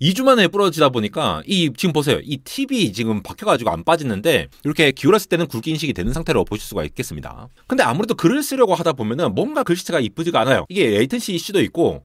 2주 만에 부러지다 보니까 이 지금 보세요. 이 팁이 지금 박혀 가지고 안 빠지는데 이렇게 기울었을 때는 굵기 인식이 되는 상태로 보실 수가 있겠습니다. 근데 아무래도 글을 쓰려고 하다 보면은 뭔가 글씨체가 이쁘지가 않아요. 이게 레이턴시 이슈도 있고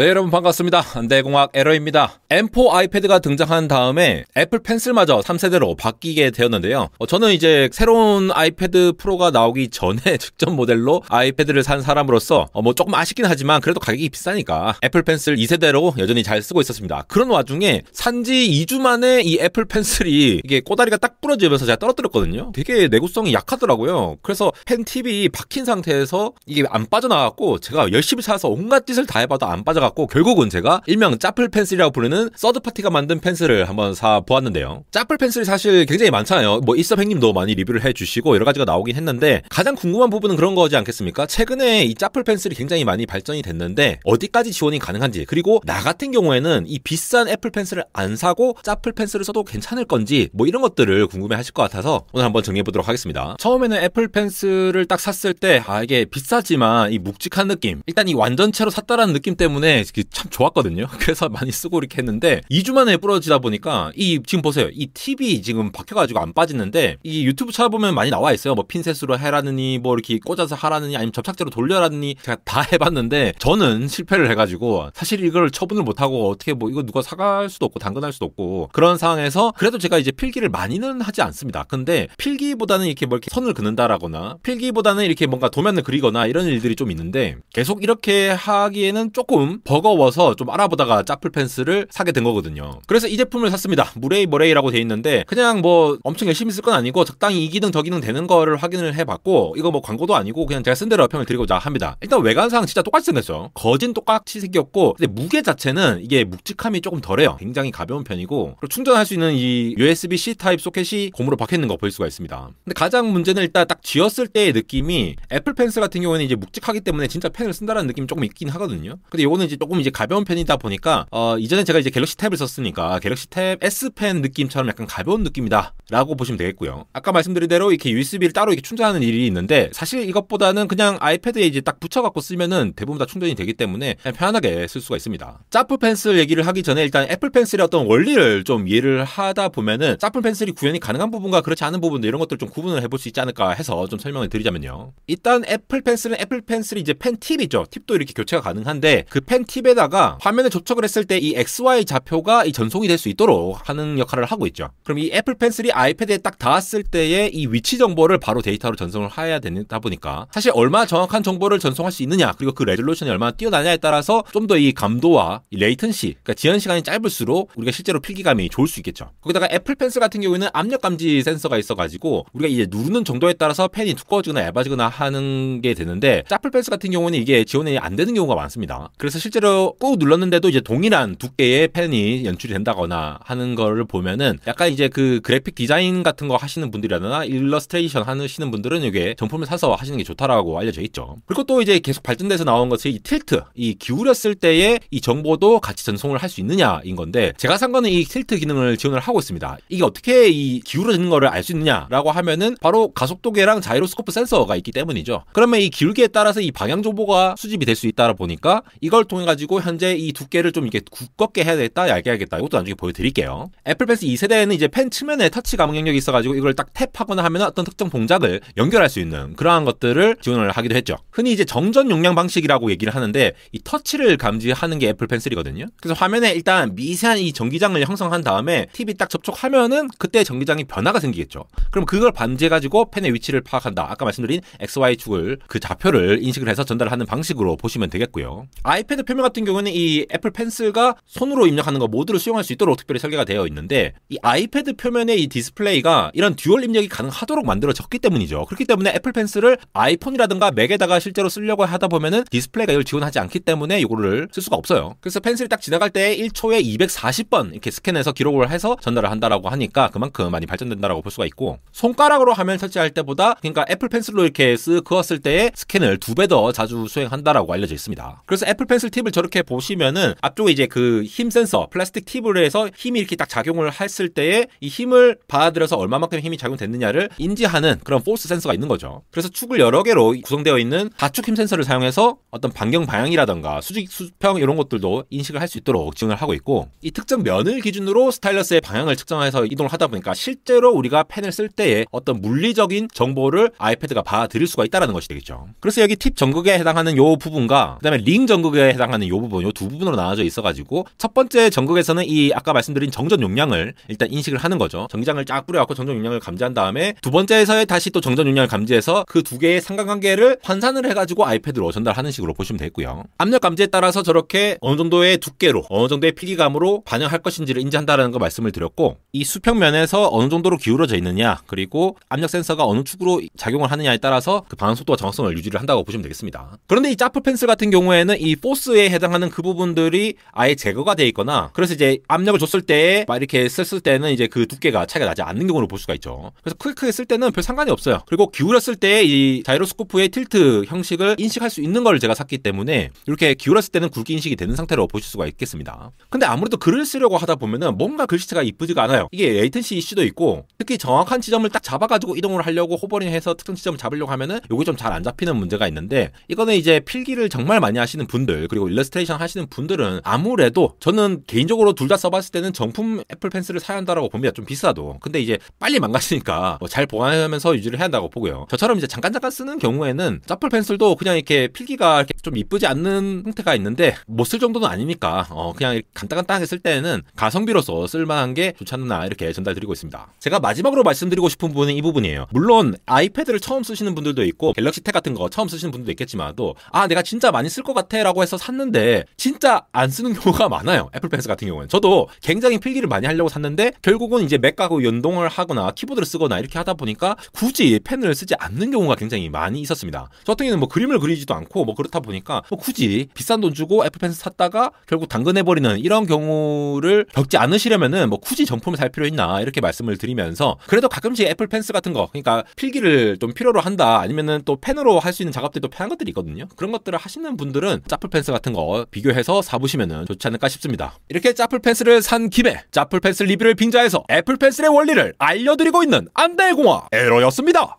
네, 여러분 반갑습니다. 안대공학 네, 에러입니다. M4 아이패드가 등장한 다음에 애플 펜슬마저 3세대로 바뀌게 되었는데요. 어, 저는 이제 새로운 아이패드 프로가 나오기 전에 직전 모델로 아이패드를 산 사람으로서 어, 뭐 조금 아쉽긴 하지만 그래도 가격이 비싸니까 애플 펜슬 2세대로 여전히 잘 쓰고 있었습니다. 그런 와중에 산 지 2주 만에 이 애플 펜슬이 이게 꼬다리가 딱 부러지면서 제가 떨어뜨렸거든요. 되게 내구성이 약하더라고요. 그래서 펜 팁이 박힌 상태에서 이게 안 빠져나갔고 제가 열심히 찾아서 온갖 짓을 다 해봐도 안 빠져가 찾봤고 결국은 제가 일명 짜플 펜슬이라고 부르는 서드 파티가 만든 펜슬을 한번 사 보았는데요. 짜플 펜슬이 사실 굉장히 많잖아요. 뭐이서팽님도 많이 리뷰를 해주시고 여러 가지가 나오긴 했는데 가장 궁금한 부분은 그런 거지 않겠습니까? 최근에 이 짜플 펜슬이 굉장히 많이 발전이 됐는데 어디까지 지원이 가능한지 그리고 나 같은 경우에는 이 비싼 애플 펜슬을 안 사고 짜플 펜슬을 써도 괜찮을 건지 뭐 이런 것들을 궁금해하실 것 같아서 오늘 한번 정리해 보도록 하겠습니다. 처음에는 애플 펜슬을 딱 샀을 때 아 이게 비싸지만 이 묵직한 느낌 일단 이 완전체로 샀다라는 느낌 때문에 참 좋았거든요. 그래서 많이 쓰고 이렇게 했는데 2주 만에 부러지다 보니까 이 지금 보세요. 이 팁이 지금 박혀가지고 안 빠지는데 이 유튜브 찾아보면 많이 나와 있어요. 뭐 핀셋으로 해라느니 뭐 이렇게 꽂아서 하라느니 아니면 접착제로 돌려라느니 제가 다 해봤는데 저는 실패를 해가지고 사실 이걸 처분을 못하고 어떻게 뭐 이거 누가 사갈 수도 없고 당근할 수도 없고 그런 상황에서 그래도 제가 이제 필기를 많이는 하지 않습니다. 근데 필기보다는 이렇게 뭐 이렇게 선을 그는다라거나 필기보다는 이렇게 뭔가 도면을 그리거나 이런 일들이 좀 있는데 계속 이렇게 하기에는 조금 버거워서 좀 알아보다가 짜플 펜스를 사게 된 거거든요. 그래서 이 제품을 샀습니다. 무레이 머레이라고 돼 있는데 그냥 뭐 엄청 열심히 쓸 건 아니고 적당히 이 기능 저 기능 되는 거를 확인을 해봤고 이거 뭐 광고도 아니고 그냥 제가 쓴 대로 평을 드리고자 합니다. 일단 외관상 진짜 똑같이 생겼죠. 거진 똑같이 생겼고 근데 무게 자체는 이게 묵직함이 조금 덜해요. 굉장히 가벼운 편이고 그리고 충전할 수 있는 이 USB-C 타입 소켓이 고무로 박혀 있는 거 보일 수가 있습니다. 근데 가장 문제는 일단 딱 쥐었을 때의 느낌이 애플 펜스 같은 경우에는 이제 묵직하기 때문에 진짜 펜을 쓴다라는 느낌이 조금 있긴 하거든요. 근데 이거는 이제 조금 이제 가벼운 편이다 보니까 어 이전에 제가 이제 갤럭시 탭을 썼으니까 갤럭시 탭 S 펜 느낌처럼 약간 가벼운 느낌이다라고 보시면 되겠고요. 아까 말씀드린 대로 이렇게 USB를 따로 이렇게 충전하는 일이 있는데 사실 이것보다는 그냥 아이패드에 이제 딱 붙여갖고 쓰면은 대부분 다 충전이 되기 때문에 편하게 쓸 수가 있습니다. 짜플 펜슬 얘기를 하기 전에 일단 애플 펜슬의 어떤 원리를 좀 이해를 하다 보면은 짜프 펜슬이 구현이 가능한 부분과 그렇지 않은 부분들 이런 것들 좀 구분을 해볼 수 있지 않을까 해서 좀 설명을 드리자면요. 일단 애플 펜슬은 애플 펜슬이 이제 펜 팁이죠. 팁도 이렇게 교체가 가능한데 그펜 뺀 팁에다가 화면에 접촉을 했을 때 이 XY 좌표가 이 전송이 될 수 있도록 하는 역할을 하고 있죠. 그럼 이 애플 펜슬이 아이패드에 딱 닿았을 때의 이 위치 정보를 바로 데이터로 전송을 해야 되다 보니까 사실 얼마 정확한 정보를 전송할 수 있느냐 그리고 그 레졸루션이 얼마나 뛰어나냐에 따라서 좀 더 이 감도와 이 레이턴시 그러니까 지연 시간이 짧을수록 우리가 실제로 필기감이 좋을 수 있겠죠. 거기다가 애플 펜슬 같은 경우에는 압력 감지 센서가 있어가지고 우리가 이제 누르는 정도에 따라서 펜이 두꺼워지거나 얇아지거나 하는 게 되는데 애플 펜슬 같은 경우는 이게 지원이 안 되는 경우가 많습니다. 그래서 실 실제로 꾹 눌렀는데도 이제 동일한 두께의 펜이 연출이 된다거나 하는 거를 보면은 약간 이제 그 그래픽 디자인 같은 거 하시는 분들이라나 일러스트레이션 하시는 분들은 이게 정품을 사서 하시는 게 좋다라고 알려져 있죠. 그리고 또 이제 계속 발전돼서 나온 것이 이 틸트, 이 기울였을 때의 이 정보도 같이 전송을 할 수 있느냐인 건데 제가 산 거는 이 틸트 기능을 지원을 하고 있습니다. 이게 어떻게 이 기울어지는 거를 알 수 있느냐라고 하면은 바로 가속도계랑 자이로스코프 센서가 있기 때문이죠. 그러면 이 기울기에 따라서 이 방향 정보가 수집이 될 수 있다 보니까 이걸 통해 활해가지고 현재 이 두께를 좀 이렇게 두껍게 해야 겠다 얇게 해야겠다. 이것도 나중에 보여드릴게요. 애플 펜스 2세대에는 이제 펜 측면에 터치 감각 영역이 있어가지고 이걸 딱 탭하거나 하면 어떤 특정 동작을 연결할 수 있는 그러한 것들을 지원을 하기도 했죠. 흔히 이제 정전 용량 방식이라고 얘기를 하는데 이 터치를 감지하는 게 애플 펜슬이거든요. 그래서 화면에 일단 미세한 이 전기장을 형성한 다음에 팁이 딱 접촉하면은 그때 전기장이 변화가 생기겠죠. 그럼 그걸 반지해가지고 펜의 위치를 파악한다. 아까 말씀드린 XY 축을 그 좌표를 인식을 해서 전달하는 방식으로 보시면 되겠고요. 아이패드 대표명 같은 경우는 이 애플 펜슬과 손으로 입력하는 거 모두를 수용할 수 있도록 특별히 설계가 되어 있는데 이 아이패드 표면의 이 디스플레이가 이런 듀얼 입력이 가능하도록 만들어졌기 때문이죠. 그렇기 때문에 애플 펜슬을 아이폰이라든가 맥에다가 실제로 쓰려고 하다 보면은 디스플레이가 이걸 지원하지 않기 때문에 이거를 쓸 수가 없어요. 그래서 펜슬이 딱 지나갈 때 1초에 240번 이렇게 스캔해서 기록을 해서 전달을 한다라고 하니까 그만큼 많이 발전된다라고 볼 수가 있고 손가락으로 화면 설치할 때보다 그러니까 애플 펜슬로 이렇게 쓰 그었을 때의 스캔을 두 배 더 자주 수행한다라고 알려져 있습니다. 그래서 애플 펜슬 팁을 저렇게 보시면은 앞쪽에 이제 그 힘 센서 플라스틱 팁을 해서 힘이 이렇게 딱 작용을 했을 때에 이 힘을 받아들여서 얼마만큼 힘이 작용됐느냐를 인지하는 그런 포스 센서가 있는 거죠. 그래서 축을 여러 개로 구성되어 있는 가축힘 센서를 사용해서 어떤 반경 방향이라던가 수직 수평 이런 것들도 인식을 할 수 있도록 지원을 하고 있고 이 특정 면을 기준으로 스타일러스의 방향을 측정해서 이동을 하다 보니까 실제로 우리가 펜을 쓸 때에 어떤 물리적인 정보를 아이패드가 받아들일 수가 있다는 것이 되겠죠. 그래서 여기 팁 전극에 해당하는 요 부분과 그다음에 링 전극에 해당 해당하는 요 부분, 요두 부분으로 나눠져 있어가지고 첫 번째 전극에서는 이 아까 말씀드린 정전 용량을 일단 인식을 하는 거죠. 정기장을 쫙 뿌려갖고 정전 용량을 감지한 다음에 두 번째에서 의 다시 또 정전 용량을 감지해서 그 두 개의 상관관계를 환산을 해가지고 아이패드로 전달하는 식으로 보시면 되고요. 압력 감지에 따라서 저렇게 어느 정도의 두께로 어느 정도의 피기감으로 반영할 것인지를 인지한다라는 거 말씀을 드렸고 이 수평면에서 어느 정도로 기울어져 있느냐 그리고 압력 센서가 어느 축으로 작용을 하느냐에 따라서 그 반응 속도와 정확성을 유지를 한다고 보시면 되겠습니다. 그런데 이 짜프 펜슬 같은 경우에는 이 포스의 일부에 해당하는 그 부분들이 아예 제거가 돼 있거나 그래서 이제 압력을 줬을 때 이렇게 썼을 때는 이제 그 두께가 차이가 나지 않는 경우를 볼 수가 있죠. 그래서 크게 크게 쓸 때는 별 상관이 없어요. 그리고 기울였을 때 이 자이로스코프의 틸트 형식을 인식할 수 있는 걸 제가 샀기 때문에 이렇게 기울였을 때는 굵기 인식이 되는 상태로 보실 수가 있겠습니다. 근데 아무래도 글을 쓰려고 하다 보면은 뭔가 글씨체가 이쁘지가 않아요. 이게 레이턴시 이슈도 있고 특히 정확한 지점을 딱 잡아가지고 이동을 하려고 호버링해서 특정 지점을 잡으려고 하면은 이게좀 잘 안 잡히는 문제가 있는데 이거는 이제 필기를 정말 많이 하시는 분들 그리고 그리고 일러스트레이션 하시는 분들은 아무래도 저는 개인적으로 둘 다 써봤을 때는 정품 애플 펜슬을 사야 한다라고 봅니다. 좀 비싸도. 근데 이제 빨리 망가지니까 뭐잘 보관하면서 유지를 해야 한다고 보고요. 저처럼 이제 잠깐 잠깐 쓰는 경우에는 짜플 펜슬도 그냥 이렇게 필기가 이렇게 좀 이쁘지 않는 형태가 있는데 못 쓸 정도는 아니니까 어 그냥 간단간단하게 쓸 때는 가성비로서 쓸만한 게 좋지 않나 이렇게 전달드리고 있습니다. 제가 마지막으로 말씀드리고 싶은 부분은 이 부분이에요. 물론 아이패드를 처음 쓰시는 분들도 있고 갤럭시 탭 같은 거 처음 쓰시는 분들도 있겠지만도 아 내가 진짜 많이 쓸 것 같아라고 해서 사 샀는데 진짜 안 쓰는 경우가 많아요. 애플 펜스 같은 경우는 저도 굉장히 필기를 많이 하려고 샀는데 결국은 이제 맥하고 연동을 하거나 키보드를 쓰거나 이렇게 하다 보니까 굳이 펜을 쓰지 않는 경우가 굉장히 많이 있었습니다. 저 같은 경우는 뭐 그림을 그리지도 않고 뭐 그렇다 보니까 뭐 굳이 비싼 돈 주고 애플 펜스 샀다가 결국 당근해버리는 이런 경우를 겪지 않으시려면은 뭐 굳이 정품을 살 필요 있나 이렇게 말씀을 드리면서 그래도 가끔씩 애플 펜스 같은 거 그러니까 필기를 좀 필요로 한다 아니면은 또 펜으로 할 수 있는 작업들도 편한 것들이 있거든요. 그런 것들을 하시는 분들은 애플 펜스 같은 같은 거 비교해서 사보시면 좋지 않을까 싶습니다. 이렇게 짜플 펜슬을 산 김에 짜플 펜슬 리뷰를 빙자해서 애플 펜슬의 원리를 알려드리고 있는 안대공화 에로였습니다.